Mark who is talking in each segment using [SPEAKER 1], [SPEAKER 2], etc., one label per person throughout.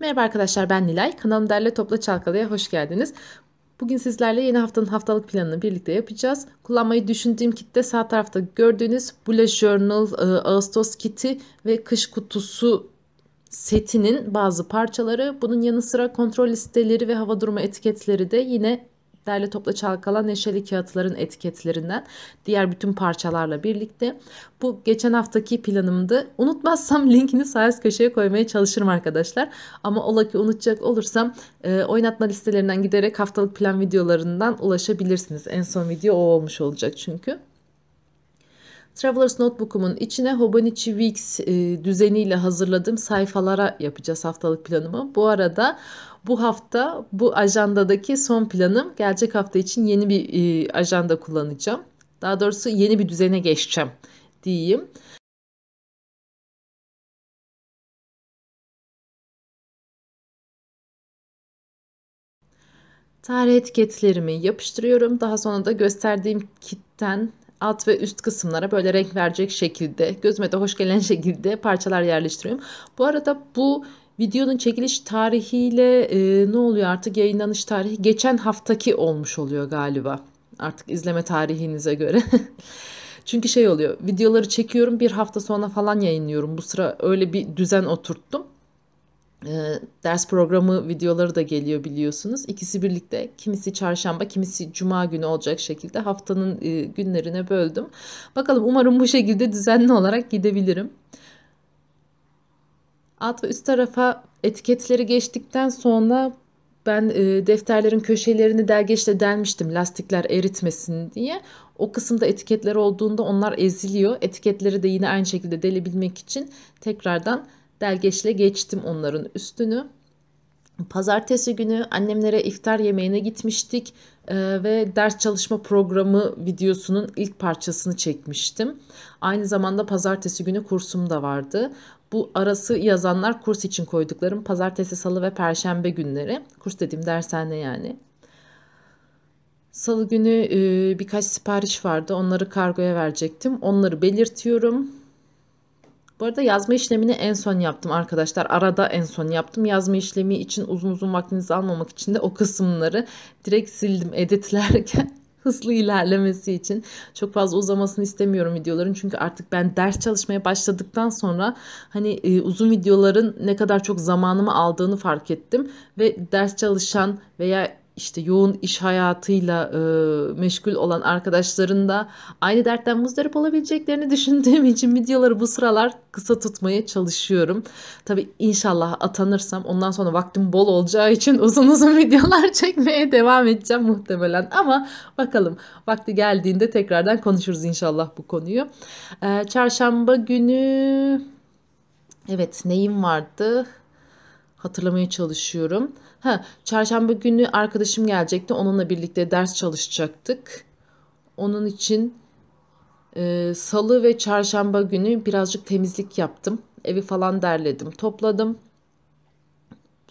[SPEAKER 1] Merhaba arkadaşlar ben Nilay. Kanalım Derle Topla Çalkalı'ya hoş geldiniz. Bugün sizlerle yeni haftanın haftalık planını birlikte yapacağız. Kullanmayı düşündüğüm kitte sağ tarafta gördüğünüz Bula Journal e, Ağustos kiti ve kış kutusu setinin bazı parçaları. Bunun yanı sıra kontrol listeleri ve hava durumu etiketleri de yine Derle topla çalkala neşeli kağıtların etiketlerinden diğer bütün parçalarla birlikte. Bu geçen haftaki planımdı. Unutmazsam linkini sağ üst köşeye koymaya çalışırım arkadaşlar. Ama ola ki unutacak olursam e, oynatma listelerinden giderek haftalık plan videolarından ulaşabilirsiniz. En son video o olmuş olacak çünkü. Traveler's Notebook'umun içine Hobonichi Weeks e, düzeniyle hazırladığım sayfalara yapacağız haftalık planımı. Bu arada bu hafta bu ajandadaki son planım gelecek hafta için yeni bir e, ajanda kullanacağım. Daha doğrusu yeni bir düzene geçeceğim diyeyim. Tarih etiketlerimi yapıştırıyorum. Daha sonra da gösterdiğim kitten alt ve üst kısımlara böyle renk verecek şekilde gözüme de hoş gelen şekilde parçalar yerleştiriyorum. Bu arada bu videonun çekiliş tarihiyle e, ne oluyor artık yayınlanış tarihi geçen haftaki olmuş oluyor galiba. Artık izleme tarihinize göre. Çünkü şey oluyor videoları çekiyorum bir hafta sonra falan yayınlıyorum. Bu sıra öyle bir düzen oturttum e, ders programı videoları da geliyor biliyorsunuz. İkisi birlikte kimisi çarşamba kimisi cuma günü olacak şekilde haftanın e, günlerine böldüm. Bakalım umarım bu şekilde düzenli olarak gidebilirim. Alt ve üst tarafa etiketleri geçtikten sonra ben e, defterlerin köşelerini delgeçle delmiştim lastikler eritmesin diye. O kısımda etiketler olduğunda onlar eziliyor. Etiketleri de yine aynı şekilde delebilmek için tekrardan Delgeçle geçtim onların üstünü. Pazartesi günü annemlere iftar yemeğine gitmiştik e, ve ders çalışma programı videosunun ilk parçasını çekmiştim. Aynı zamanda pazartesi günü kursum da vardı. Bu arası yazanlar kurs için koyduklarım pazartesi, salı ve perşembe günleri. Kurs dediğim dershane yani. Salı günü e, birkaç sipariş vardı. Onları kargoya verecektim. Onları belirtiyorum. Bu arada yazma işlemini en son yaptım arkadaşlar. Arada en son yaptım. Yazma işlemi için uzun uzun vaktinizi almamak için de o kısımları direkt sildim editlerken hızlı ilerlemesi için. Çok fazla uzamasını istemiyorum videoların çünkü artık ben ders çalışmaya başladıktan sonra hani e, uzun videoların ne kadar çok zamanımı aldığını fark ettim ve ders çalışan veya işte yoğun iş hayatıyla e, meşgul olan arkadaşların da aynı dertten muzdarip olabileceklerini düşündüğüm için videoları bu sıralar kısa tutmaya çalışıyorum. Tabi inşallah atanırsam ondan sonra vaktim bol olacağı için uzun uzun videolar çekmeye devam edeceğim muhtemelen. Ama bakalım vakti geldiğinde tekrardan konuşuruz inşallah bu konuyu. E, çarşamba günü evet neyim vardı? hatırlamaya çalışıyorum. Ha, çarşamba günü arkadaşım gelecekti. Onunla birlikte ders çalışacaktık. Onun için e, salı ve çarşamba günü birazcık temizlik yaptım. Evi falan derledim, topladım.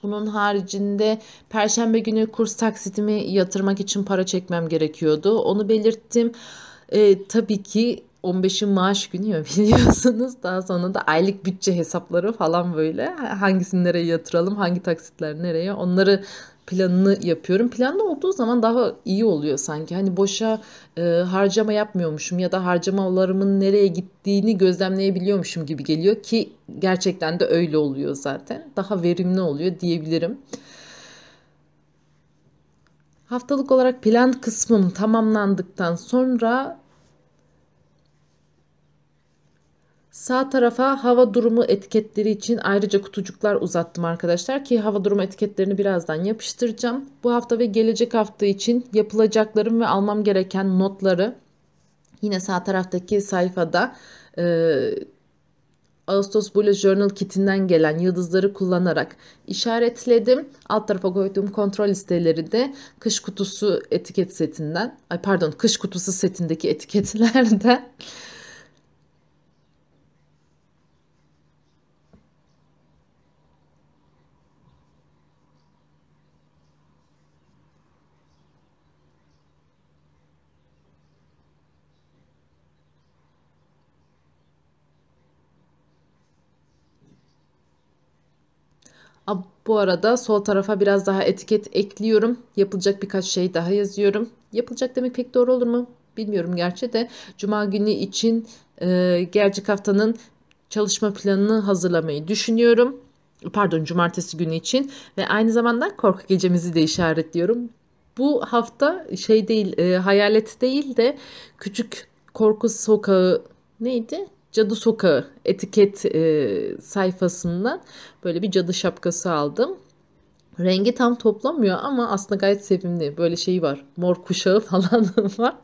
[SPEAKER 1] Bunun haricinde perşembe günü kurs taksitimi yatırmak için para çekmem gerekiyordu. Onu belirttim. E, tabii ki 15'in maaş günü ya biliyorsunuz. Daha sonra da aylık bütçe hesapları falan böyle. Hangisini nereye yatıralım, hangi taksitler nereye onları planını yapıyorum. Planlı olduğu zaman daha iyi oluyor sanki. Hani boşa e, harcama yapmıyormuşum ya da harcamalarımın nereye gittiğini gözlemleyebiliyormuşum gibi geliyor ki gerçekten de öyle oluyor zaten. Daha verimli oluyor diyebilirim. Haftalık olarak plan kısmım tamamlandıktan sonra Sağ tarafa hava durumu etiketleri için ayrıca kutucuklar uzattım arkadaşlar ki hava durumu etiketlerini birazdan yapıştıracağım. Bu hafta ve gelecek hafta için yapılacaklarım ve almam gereken notları yine sağ taraftaki sayfada e, Ağustos Blue Journal kitinden gelen yıldızları kullanarak işaretledim. Alt tarafa koyduğum kontrol listeleri de kış kutusu etiket setinden, ay pardon kış kutusu setindeki etiketlerden Bu arada sol tarafa biraz daha etiket ekliyorum. Yapılacak birkaç şey daha yazıyorum. Yapılacak demek pek doğru olur mu? Bilmiyorum gerçi de cuma günü için e, gelecek haftanın çalışma planını hazırlamayı düşünüyorum. Pardon cumartesi günü için ve aynı zamanda korku gecemizi de işaretliyorum. Bu hafta şey değil, e, hayalet değil de küçük korku sokağı neydi? Cadı Sokağı etiket e, sayfasından böyle bir cadı şapkası aldım. Rengi tam toplamıyor ama aslında gayet sevimli. Böyle şey var. Mor kuşağı falan var.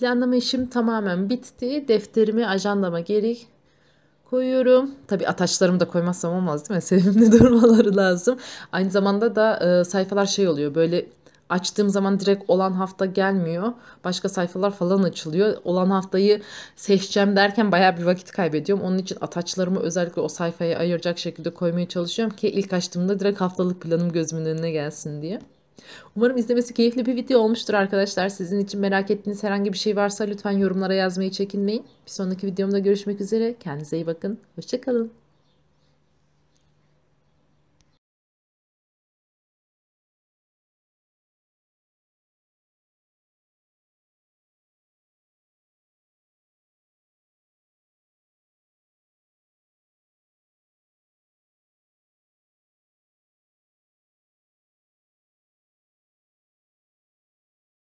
[SPEAKER 1] Planlama işim tamamen bitti. Defterimi ajandama geri koyuyorum. Tabii ataçlarımı da koymazsam olmaz değil mi? Sevimli durmaları lazım. Aynı zamanda da e, sayfalar şey oluyor böyle açtığım zaman direkt olan hafta gelmiyor. Başka sayfalar falan açılıyor. Olan haftayı seçeceğim derken baya bir vakit kaybediyorum. Onun için ataçlarımı özellikle o sayfaya ayıracak şekilde koymaya çalışıyorum ki ilk açtığımda direkt haftalık planım gözümün önüne gelsin diye. Umarım izlemesi keyifli bir video olmuştur arkadaşlar. Sizin için merak ettiğiniz herhangi bir şey varsa lütfen yorumlara yazmayı çekinmeyin. Bir sonraki videomda görüşmek üzere. Kendinize iyi bakın. Hoşçakalın.